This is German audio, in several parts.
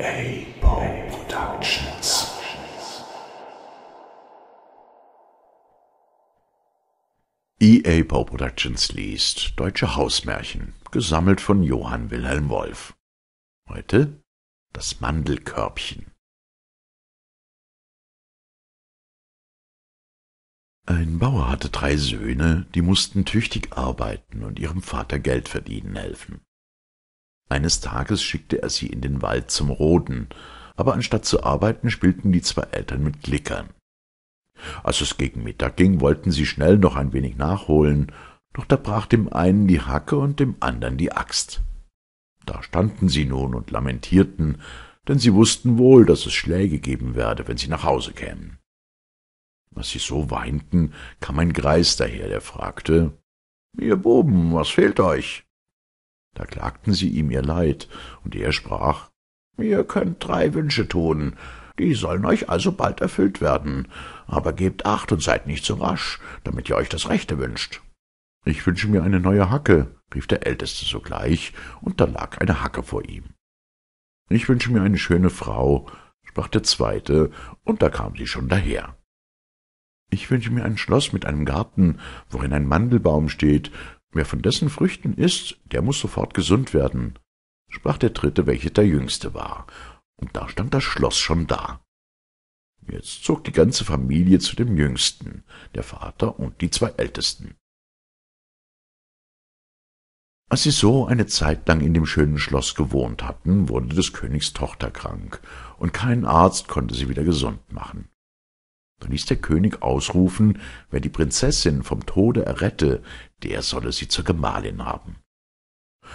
EA Poe Productions. EA Poe Productions liest Deutsche Hausmärchen, gesammelt von Johann Wilhelm Wolf. Heute das Mandelkörbchen. Ein Bauer hatte drei Söhne, die mussten tüchtig arbeiten und ihrem Vater Geld verdienen helfen. Eines Tages schickte er sie in den Wald zum Roden, aber anstatt zu arbeiten, spielten die zwei Eltern mit Glickern. Als es gegen Mittag ging, wollten sie schnell noch ein wenig nachholen, doch da brach dem einen die Hacke und dem anderen die Axt. Da standen sie nun und lamentierten, denn sie wussten wohl, dass es Schläge geben werde, wenn sie nach Hause kämen. Als sie so weinten, kam ein Greis daher, der fragte Ihr Buben, was fehlt euch? Da klagten sie ihm ihr Leid, und er sprach Ihr könnt drei Wünsche tun, die sollen euch also bald erfüllt werden, aber gebt acht und seid nicht so rasch, damit ihr euch das Rechte wünscht. Ich wünsche mir eine neue Hacke, rief der Älteste sogleich, und da lag eine Hacke vor ihm. Ich wünsche mir eine schöne Frau, sprach der Zweite, und da kam sie schon daher. Ich wünsche mir ein Schloss mit einem Garten, worin ein Mandelbaum steht Wer von dessen Früchten isst, der muß sofort gesund werden, sprach der Dritte, welcher der Jüngste war, und da stand das Schloss schon da. Jetzt zog die ganze Familie zu dem Jüngsten, der Vater und die zwei Ältesten. Als sie so eine Zeit lang in dem schönen Schloss gewohnt hatten, wurde des Königs Tochter krank, und kein Arzt konnte sie wieder gesund machen. Da ließ der König ausrufen, wer die Prinzessin vom Tode errette, der solle sie zur Gemahlin haben.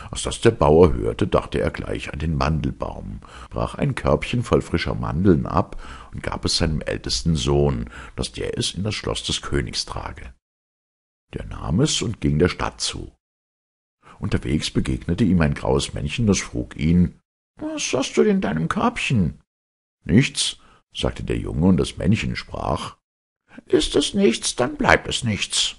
Als das der Bauer hörte, dachte er gleich an den Mandelbaum, brach ein Körbchen voll frischer Mandeln ab und gab es seinem ältesten Sohn, dass der es in das Schloss des Königs trage. Der nahm es und ging der Stadt zu. Unterwegs begegnete ihm ein graues Männchen, das frug ihn, »Was hast du denn deinem Körbchen?« »Nichts«, sagte der Junge, und das Männchen sprach Ist es nichts, dann bleibt es nichts.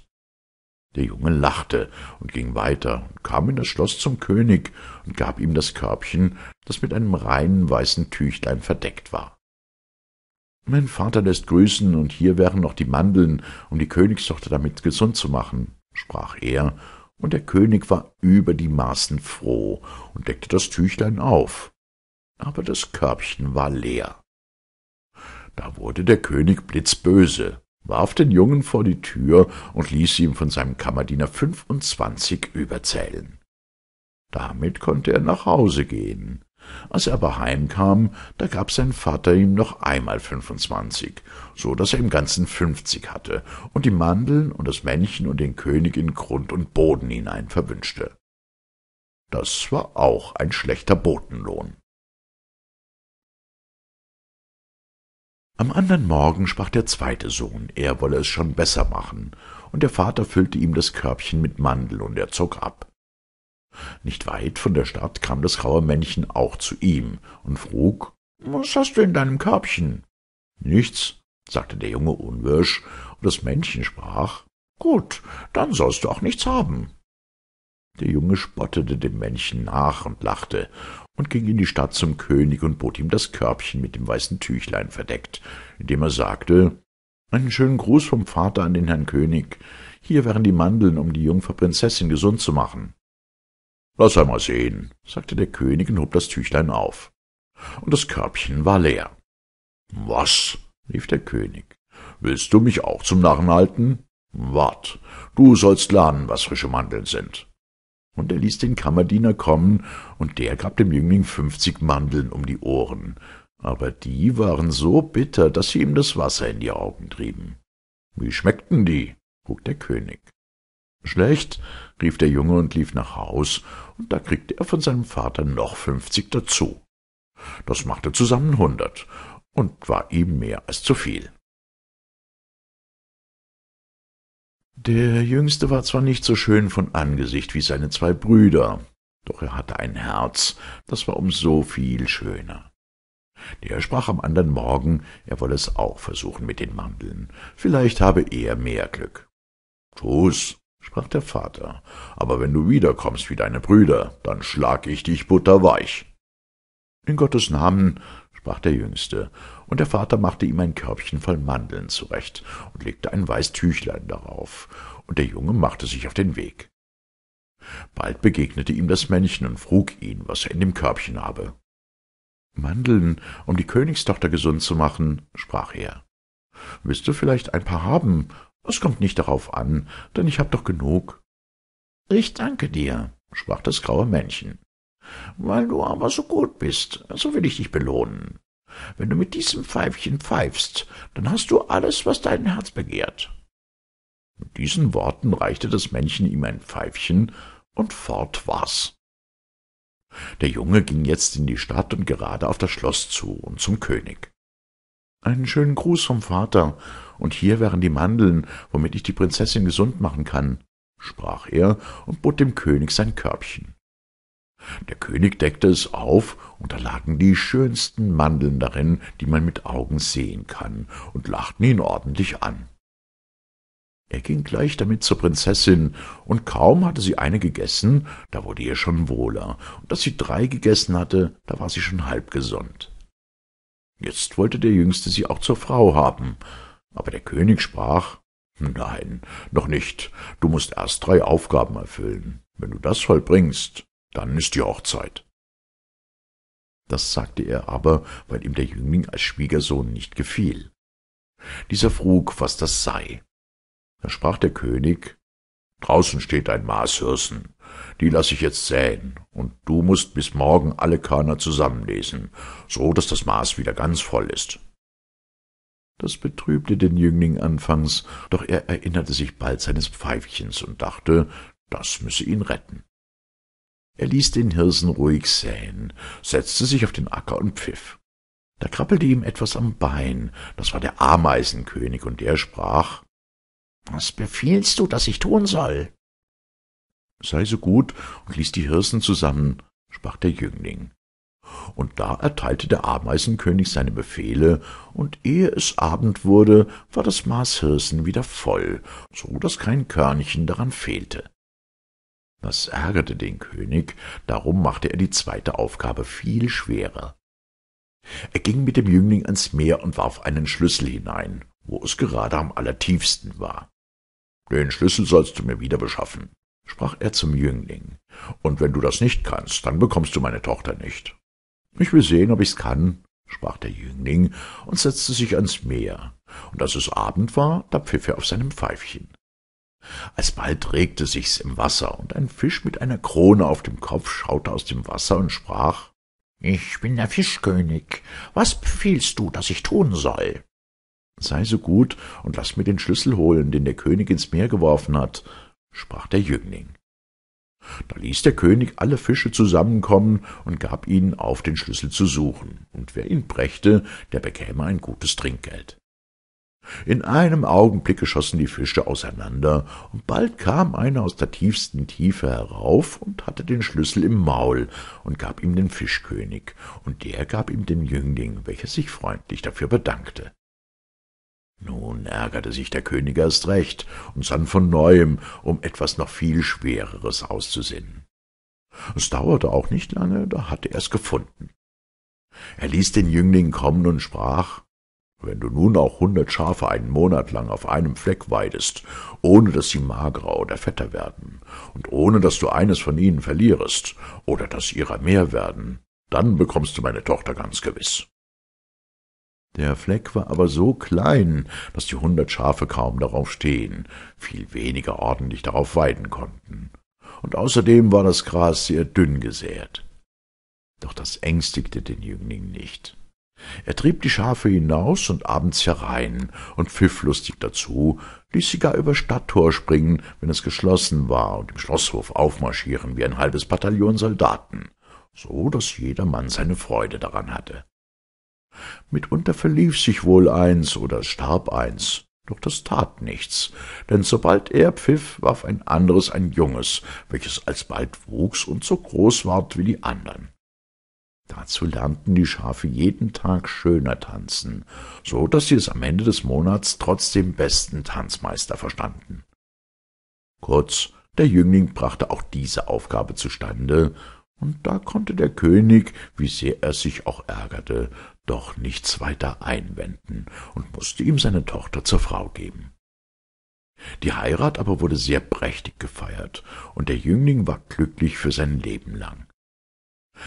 Der Junge lachte und ging weiter und kam in das Schloss zum König und gab ihm das Körbchen, das mit einem reinen weißen Tüchlein verdeckt war. Mein Vater lässt grüßen, und hier wären noch die Mandeln, um die Königstochter damit gesund zu machen, sprach er, und der König war über die Maßen froh und deckte das Tüchlein auf. Aber das Körbchen war leer. Da wurde der König blitzböse, warf den Jungen vor die Tür und ließ ihm von seinem Kammerdiener fünfundzwanzig überzählen. Damit konnte er nach Hause gehen. Als er aber heimkam, da gab sein Vater ihm noch einmal fünfundzwanzig, so daß er im Ganzen fünfzig hatte und die Mandeln und das Männchen und den König in Grund und Boden hinein verwünschte. Das war auch ein schlechter Botenlohn. Am andern Morgen sprach der zweite Sohn, er wolle es schon besser machen, und der Vater füllte ihm das Körbchen mit Mandel und er zog ab. Nicht weit von der Stadt kam das graue Männchen auch zu ihm und frug, »Was hast du in deinem Körbchen?« »Nichts«, sagte der Junge unwirsch, und das Männchen sprach, »Gut, dann sollst du auch nichts haben.« der Junge spottete dem Männchen nach und lachte, und ging in die Stadt zum König und bot ihm das Körbchen mit dem weißen Tüchlein verdeckt, indem er sagte, einen schönen Gruß vom Vater an den Herrn König. Hier wären die Mandeln, um die Jungfer Prinzessin gesund zu machen. Lass einmal sehen, sagte der König und hob das Tüchlein auf. Und das Körbchen war leer. Was? rief der König. Willst du mich auch zum Narren halten? Wart, du sollst lernen, was frische Mandeln sind. Und er ließ den Kammerdiener kommen, und der gab dem Jüngling fünfzig Mandeln um die Ohren, aber die waren so bitter, dass sie ihm das Wasser in die Augen trieben. Wie schmeckten die? frug der König. Schlecht, rief der Junge und lief nach Haus, und da kriegte er von seinem Vater noch fünfzig dazu. Das machte zusammen hundert und war ihm mehr als zu viel. Der Jüngste war zwar nicht so schön von Angesicht wie seine zwei Brüder, doch er hatte ein Herz, das war um so viel schöner. Der sprach am andern Morgen, er wolle es auch versuchen mit den Mandeln, vielleicht habe er mehr Glück. Tu's, sprach der Vater, aber wenn du wiederkommst wie deine Brüder, dann schlag ich dich butterweich. In Gottes Namen, sprach der Jüngste, und der Vater machte ihm ein Körbchen voll Mandeln zurecht und legte ein weiß Tüchlein darauf, und der Junge machte sich auf den Weg. Bald begegnete ihm das Männchen und frug ihn, was er in dem Körbchen habe. Mandeln, um die Königstochter gesund zu machen, sprach er. Willst du vielleicht ein paar haben? Es kommt nicht darauf an, denn ich hab doch genug. Ich danke dir, sprach das graue Männchen. Weil du aber so gut bist, so also will ich dich belohnen. Wenn du mit diesem Pfeifchen pfeifst, dann hast du alles, was dein Herz begehrt. Mit diesen Worten reichte das Männchen ihm ein Pfeifchen, und fort war's. Der Junge ging jetzt in die Stadt und gerade auf das Schloss zu und zum König. Einen schönen Gruß vom Vater, und hier wären die Mandeln, womit ich die Prinzessin gesund machen kann, sprach er und bot dem König sein Körbchen. Der König deckte es auf, und da lagen die schönsten Mandeln darin, die man mit Augen sehen kann, und lachten ihn ordentlich an. Er ging gleich damit zur Prinzessin, und kaum hatte sie eine gegessen, da wurde ihr schon wohler, und als sie drei gegessen hatte, da war sie schon halb gesund. Jetzt wollte der Jüngste sie auch zur Frau haben, aber der König sprach Nein, noch nicht, du mußt erst drei Aufgaben erfüllen. Wenn du das vollbringst, dann ist die Hochzeit. Das sagte er aber, weil ihm der Jüngling als Schwiegersohn nicht gefiel. Dieser frug, was das sei. Da sprach der König, Draußen steht ein Maßhirsen, die lasse ich jetzt säen, und du mußt bis morgen alle Körner zusammenlesen, so dass das Maß wieder ganz voll ist. Das betrübte den Jüngling anfangs, doch er erinnerte sich bald seines Pfeifchens und dachte, das müsse ihn retten. Er ließ den Hirsen ruhig säen, setzte sich auf den Acker und pfiff. Da krabbelte ihm etwas am Bein, das war der Ameisenkönig, und der sprach Was befiehlst du, dass ich tun soll? Sei so gut und ließ die Hirsen zusammen, sprach der Jüngling. Und da erteilte der Ameisenkönig seine Befehle, und ehe es Abend wurde, war das Maß Hirsen wieder voll, so daß kein Körnchen daran fehlte. Das ärgerte den König, darum machte er die zweite Aufgabe viel schwerer. Er ging mit dem Jüngling ans Meer und warf einen Schlüssel hinein, wo es gerade am allertiefsten war. Den Schlüssel sollst du mir wieder beschaffen, sprach er zum Jüngling, und wenn du das nicht kannst, dann bekommst du meine Tochter nicht. Ich will sehen, ob ich's kann, sprach der Jüngling und setzte sich ans Meer, und als es Abend war, da pfiff er auf seinem Pfeifchen. Alsbald regte sich's im Wasser, und ein Fisch mit einer Krone auf dem Kopf schaute aus dem Wasser und sprach Ich bin der Fischkönig. Was befiehlst du, dass ich tun soll? Sei so gut und laß mir den Schlüssel holen, den der König ins Meer geworfen hat, sprach der Jüngling. Da ließ der König alle Fische zusammenkommen und gab ihnen auf, den Schlüssel zu suchen, und wer ihn brächte, der bekäme ein gutes Trinkgeld. In einem Augenblicke schossen die Fische auseinander, und bald kam einer aus der tiefsten Tiefe herauf und hatte den Schlüssel im Maul und gab ihm den Fischkönig, und der gab ihm den Jüngling, welcher sich freundlich dafür bedankte. Nun ärgerte sich der König erst recht und sann von neuem, um etwas noch viel Schwereres auszusinnen. Es dauerte auch nicht lange, da hatte er's gefunden. Er ließ den Jüngling kommen und sprach wenn du nun auch hundert Schafe einen Monat lang auf einem Fleck weidest, ohne dass sie magerer oder fetter werden, und ohne dass du eines von ihnen verlierest, oder dass ihrer mehr werden, dann bekommst du meine Tochter ganz gewiß. Der Fleck war aber so klein, dass die hundert Schafe kaum darauf stehen, viel weniger ordentlich darauf weiden konnten. Und außerdem war das Gras sehr dünn gesät. Doch das ängstigte den Jüngling nicht. Er trieb die Schafe hinaus und abends herein und pfiff lustig dazu, ließ sie gar über Stadttor springen, wenn es geschlossen war, und im Schloßhof aufmarschieren wie ein halbes Bataillon Soldaten, so daß jedermann seine Freude daran hatte. Mitunter verlief sich wohl eins oder starb eins, doch das tat nichts, denn sobald er pfiff, warf ein anderes ein junges, welches alsbald wuchs und so groß ward wie die andern. Dazu lernten die Schafe jeden Tag schöner tanzen, so dass sie es am Ende des Monats trotzdem besten Tanzmeister verstanden. Kurz, der Jüngling brachte auch diese Aufgabe zustande, und da konnte der König, wie sehr er sich auch ärgerte, doch nichts weiter einwenden und mußte ihm seine Tochter zur Frau geben. Die Heirat aber wurde sehr prächtig gefeiert, und der Jüngling war glücklich für sein Leben lang.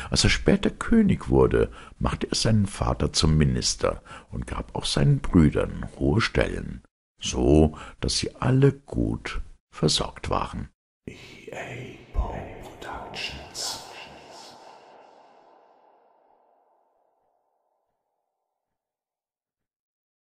Als er später König wurde, machte er seinen Vater zum Minister und gab auch seinen Brüdern hohe Stellen, so dass sie alle gut versorgt waren. EA Productions